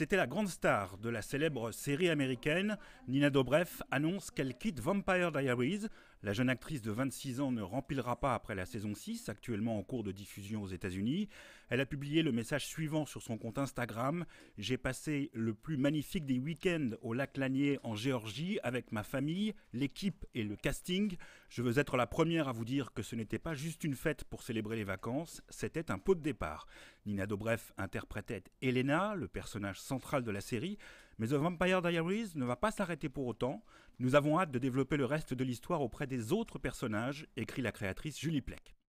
C'était la grande star de la célèbre série américaine. Nina Dobrev annonce qu'elle quitte Vampire Diaries. La jeune actrice de 26 ans ne remplira pas après la saison 6, actuellement en cours de diffusion aux États-Unis. Elle a publié le message suivant sur son compte Instagram J'ai passé le plus magnifique des week-ends au lac Lanier en Géorgie avec ma famille, l'équipe et le casting. Je veux être la première à vous dire que ce n'était pas juste une fête pour célébrer les vacances, c'était un pot de départ. Nina Dobrev interprétait Elena, le personnage central de la série, mais The Vampire Diaries ne va pas s'arrêter pour autant. Nous avons hâte de développer le reste de l'histoire auprès des autres personnages, écrit la créatrice Julie Plec.